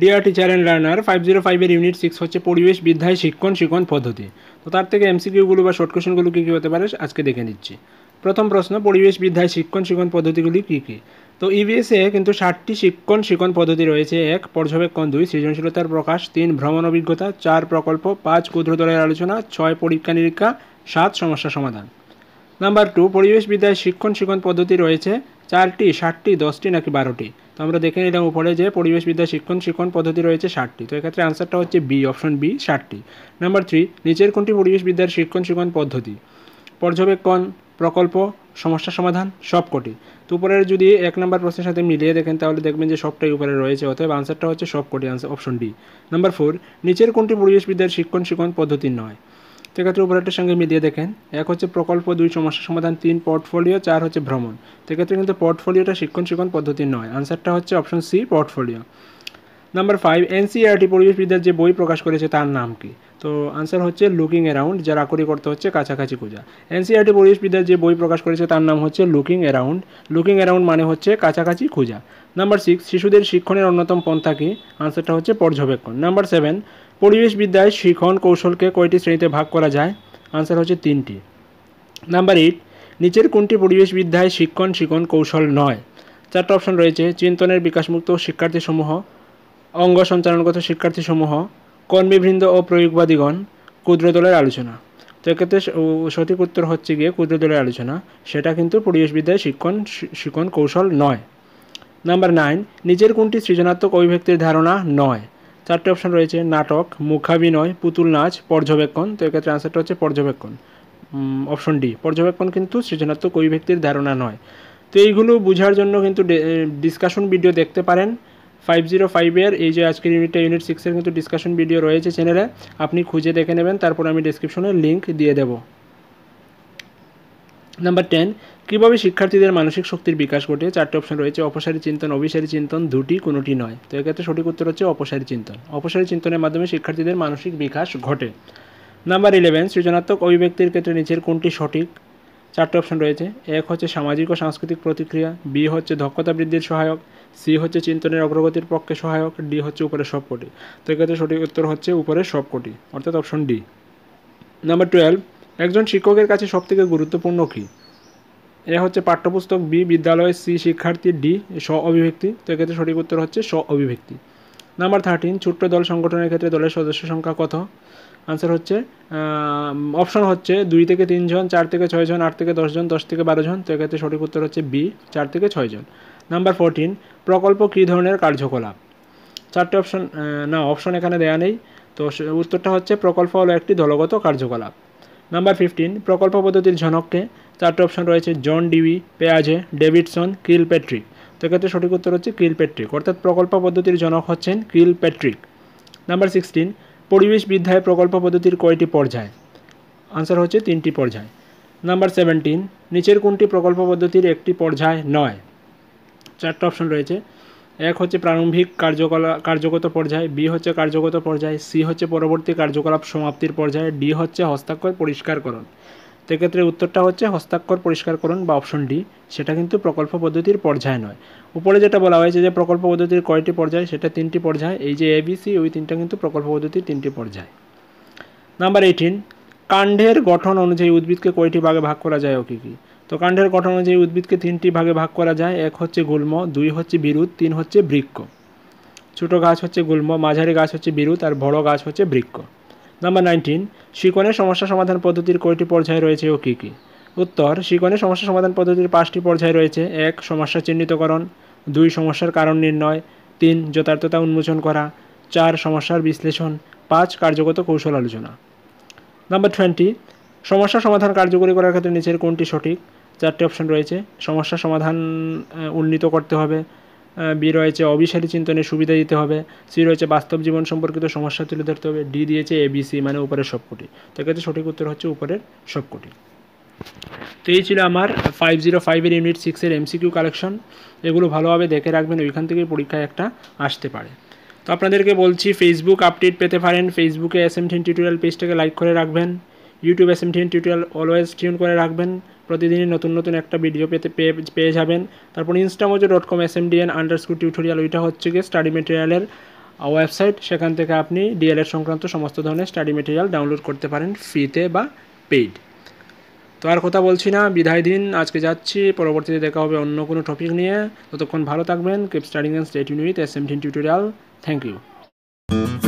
DR teacher and learner five zero ফাইভের unit six হচ্ছে পরিবেশ বিদ্যায় শিক্ষণ শিক্ষণ পদ্ধতি তো তার থেকে এমসিকিউগুলো বা শর্ট কোয়েশনগুলো কী কী হতে পারে আজকে দেখে নিচ্ছি প্রথম প্রশ্ন পরিবেশ বিদ্যায় শিক্ষণ শিক্ষণ পদ্ধতিগুলি কী কী তো ইভিএসে e কিন্তু ষাটটি শিক্ষণ শিক্ষণ পদ্ধতি রয়েছে এক পর্যবেক্ষণ দুই সৃজনশীলতার প্রকাশ তিন ভ্রমণ অভিজ্ঞতা চার প্রকল্প পাঁচ ক্ষুদ্র দলের আলোচনা ছয় পরীক্ষা নিরীক্ষা সাত সমস্যা সমাধান নাম্বার টু পরিবেশ বিদ্যায় শিক্ষণ শিক্ষণ পদ্ধতি রয়েছে চারটি ষাটটি দশটি নাকি বারোটি তো আমরা দেখে নিলাম উপরে যে বিদ্যায় শিক্ষণ শিক্ষণ পদ্ধতি রয়েছে ষাটটি তো এক্ষেত্রে আনসারটা হচ্ছে বি অপশন বি ষাটটি নাম্বার থ্রি নিচের কোনটি পরিবেশ বিদ্যার শিক্ষণ শিক্ষণ পদ্ধতি পর্যবেক্ষণ প্রকল্প সমস্যা সমাধান সবকটি তো উপরের যদি এক নম্বর প্রশ্নের সাথে মিলিয়ে দেখেন তাহলে দেখবেন যে সবটাই উপরে রয়েছে অতএব আনসারটা হচ্ছে সবকটি answer option D number four নিচের কোনটি পরিবেশ বিদ্যার শিক্ষণ শিক্ষণ পদ্ধতি নয় তো এক্ষেত্রে উপরেরটার সঙ্গে মিলিয়ে দেখেন এক হচ্ছে প্রকল্প দুই সমস্যা সমাধান তিন পোর্টফোলিও চার হচ্ছে ভ্রমণ তো এক্ষেত্রে কিন্তু পোর্টফোলিওটা শিক্ষণ শিক্ষণ পদ্ধতি নয় আনসারটা হচ্ছে option C portfolio number five NCERT পরিবেশবিদ্যার যে বই প্রকাশ করেছে তার নাম কি তো আনসার হচ্ছে লুকিং অ্যারাউন্ড যার আকরি করতে হচ্ছে কাছাকাছি খোঁজা এনসিআরটি e পরিবেশবিদ্যার যে বই প্রকাশ করেছে তার নাম হচ্ছে লুকিং অ্যারাউন্ড লুকিং অ্যারাউন্ড মানে হচ্ছে কাছাকাছি খোঁজা নাম্বার সিক্স শিশুদের শিক্ষণের অন্যতম পন্থা কি আনসারটা হচ্ছে পর্যবেক্ষণ নাম্বার সেভেন পরিবেশ বিদ্যায় শিখন কৌশলকে কয়টি শ্রেণীতে ভাগ করা যায় আনসার হচ্ছে তিনটি নাম্বার এইট নিচের কোনটি পরিবেশ বিদ্যায় শিক্ষণ শিখন কৌশল নয় চারটা অপশন রয়েছে চিন্তনের বিকাশমুক্ত শিক্ষার্থীসমূহ অঙ্গ সঞ্চালনগত শিক্ষার্থীসমূহ কর্মীবৃন্দ ও প্রয়োগবাদীগণ ক্ষুদ্র দলের আলোচনা তো এক্ষেত্রে সঠিক উত্তর হচ্ছে গিয়ে ক্ষুদ্র দলের আলোচনা সেটা কিন্তু পরিবেশ বিদ্যায় শিক্ষণ শিখন কৌশল নয় নাম্বার নাইন নিজের কোনটি সৃজনাত্মক অভিব্যক্তির ধারণা নয় চারটে অপশন রয়েছে নাটক মুখাভিনয় পুতুল নাচ পর্যবেক্ষণ তো এক্ষেত্রে আনসারটা হচ্ছে পর্যবেক্ষণ অপশন ডি পর্যবেক্ষণ কিন্তু সৃজনাত্মক ওই ব্যক্তির ধারণা নয় তো এইগুলো বোঝার জন্য কিন্তু ডিসকাশন ভিডিও দেখতে পারেন ফাইভ জিরো ফাইভের এই যে আজকের ইউনিটটা ইউনিট সিক্সের কিন্তু ডিসকাশন ভিডিও রয়েছে চ্যানেলে আপনি খুঁজে দেখে নেবেন তারপর আমি ডিসক্রিপশনে লিঙ্ক দিয়ে দেবো নাম্বার টেন কীভাবে শিক্ষার্থীদের মানসিক শক্তির বিকাশ ঘটে চারটি অপশন রয়েছে অপসারী চিন্তন অভিসারী চিন্তন দুটি কোনোটি নয় তো এক্ষেত্রে সঠিক উত্তর হচ্ছে অপসারী চিন্তন অপসারী চিন্তনের মাধ্যমে শিক্ষার্থীদের মানসিক বিকাশ ঘটে নাম্বার ইলেভেন সৃজনাত্মক অভিব্যক্তির ক্ষেত্রে নিচের কোনটি সঠিক চারটে অপশন রয়েছে এক হচ্ছে সামাজিক ও সাংস্কৃতিক প্রতিক্রিয়া বি হচ্ছে দক্ষতা বৃদ্ধির সহায়ক সি হচ্ছে চিন্তনের অগ্রগতির পক্ষে সহায়ক ডি হচ্ছে উপরে সবকটি তো এক্ষেত্রে সঠিক উত্তর হচ্ছে উপরে সবকটি অর্থাৎ অপশন ডি নাম্বার টুয়েলভ একজন শিক্ষকের কাছে সবথেকে গুরুত্বপূর্ণ কী এরা হচ্ছে পাঠ্যপুস্তক বি বিদ্যালয় সি শিক্ষার্থী ডি স্ব অভিব্যক্তি তো এক্ষেত্রে সঠিক উত্তর হচ্ছে স্ব অভিব্যক্তি নাম্বার থার্টিন ছোট্ট দল সংগঠনের ক্ষেত্রে দলের সদস্য সংখ্যা কত আনসার হচ্ছে অপশন হচ্ছে দুই থেকে তিনজন চার থেকে ছয়জন আট থেকে দশজন দশ থেকে বারোজন তো এক্ষেত্রে সঠিক উত্তর হচ্ছে বি চার থেকে ছয়জন নাম্বার ফোরটিন প্রকল্প কী ধরনের কার্যকলাপ চারটে অপশন না অপশন এখানে দেয়া নেই তো উত্তরটা হচ্ছে প্রকল্প হলো একটি দলগত কার্যকলাপ নাম্বার ফিফটিন প্রকল্প পদ্ধতির ঝনককে চারটে অপশন রয়েছে জন ডিউই পেয়াজে ডেভিডসন কিল প্যাট্রিক তো এক্ষেত্রে সঠিক উত্তর হচ্ছে কিল প্যাট্রিক অর্থাৎ প্রকল্প পদ্ধতির জনক হচ্ছেন কিল প্যাট্রিক নাম্বার সিক্সটিন পরিবেশ বিদ্যায় প্রকল্প পদ্ধতির কয়টি পর্যায় আনসার হচ্ছে তিনটি পর্যায় নাম্বার সেভেন্টিন নিচের কোনটি প্রকল্প পদ্ধতির একটি পর্যায় নয় চারটে অপশন রয়েছে এক হচ্ছে প্রারম্ভিক কার্যকলা কার্যগত পর্যায় বি হচ্ছে কার্যগত পর্যায় সি হচ্ছে পরবর্তী কার্যকলাপ সমাপ্তির পর্যায়ে ডি হচ্ছে হস্তাক্ষর পরিষ্কারকরণ সেক্ষেত্রে উত্তরটা হচ্ছে হস্তাক্ষর পরিষ্কারকরণ বা অপশন ডি সেটা কিন্তু প্রকল্প পদ্ধতির পর্যায় নয় উপরে যেটা বলা হয়েছে যে প্রকল্প পদ্ধতির কয়টি পর্যায় সেটা তিনটি পর্যায় এই যে এবিসি ওই তিনটা কিন্তু প্রকল্প পদ্ধতির তিনটি পর্যায় নাম্বার এইটিন কাণ্ডের গঠন অনুযায়ী উদ্ভিদকে কয়টি ভাগে ভাগ করা যায় ও কী কী তো কাণ্ডের গঠন অনুযায়ী উদ্ভিদকে তিনটি ভাগে ভাগ করা যায় এক হচ্ছে গুল্ম দুই হচ্ছে বিরুদ তিন হচ্ছে বৃক্ষ ছোট গাছ হচ্ছে গুল্ম মাঝারি গাছ হচ্ছে বিরুৎ আর বড় গাছ হচ্ছে বৃক্ষ নাম্বার নাইনটিন শিকনের সমস্যা সমাধান পদ্ধতির কয়টি পর্যায়ে রয়েছে ও কী কী উত্তর শিকনের সমস্যা সমাধান পদ্ধতির পাঁচটি পর্যায়ে রয়েছে এক সমস্যা চিহ্নিতকরণ দুই সমস্যার কারণ নির্ণয় তিন যথার্থতা উন্মোচন করা চার সমস্যার বিশ্লেষণ পাঁচ কার্যগত কৌশল আলোচনা নাম্বার টোয়েন্টি সমস্যা সমাধান কার্যকরী করার ক্ষেত্রে নিচের কোনটি সঠিক চারটি অপশন রয়েছে সমস্যা সমাধান উন্নীত করতে হবে বি রয়েছে অবিসারী চিন্তনের সুবিধা দিতে হবে সি রয়েছে বাস্তব জীবন সম্পর্কিত সমস্যা তুলে ধরতে হবে ডি দিয়েছে এবিসি মানে উপরের সবকটি তো এক্ষেত্রে সঠিক উত্তর হচ্ছে উপরের সবকটি তো এই ছিল আমার ফাইভ জিরো ফাইভের ইউনিট সিক্সের এমসিকিউ কালেকশন এগুলো ভালোভাবে দেখে রাখবেন ওইখান থেকে পরীক্ষায় একটা আসতে পারে তো আপনাদেরকে বলছি ফেসবুক আপডেট পেতে পারেন ফেসবুকে এস এম টিউটোরিয়াল পেজটাকে লাইক করে রাখবেন YouTube S M tune tutorial always tune করে রাখবেন প্রতিদিনই নতুন নতুন একটা ভিডিও পেতে পেয়ে পেয়ে যাবেন তারপর Instamojo dot com S M DN underscore tutorial ওইটা হচ্ছে গিয়ে স্টাডি মেটেরিয়ালের ওয়েবসাইট সেখান থেকে আপনি ডিএলএড সংক্রান্ত সমস্ত ধরনের স্টাডি মেটেরিয়াল ডাউনলোড করতে পারেন ফ্রিতে বা পেইড তো আর কথা বলছি না বিদায় দিন আজকে যাচ্ছি পরবর্তীতে দেখা হবে অন্য কোনো টপিক নিয়ে ততক্ষণ ভালো থাকবেন keep studying and stay tuned S M tutorial thank you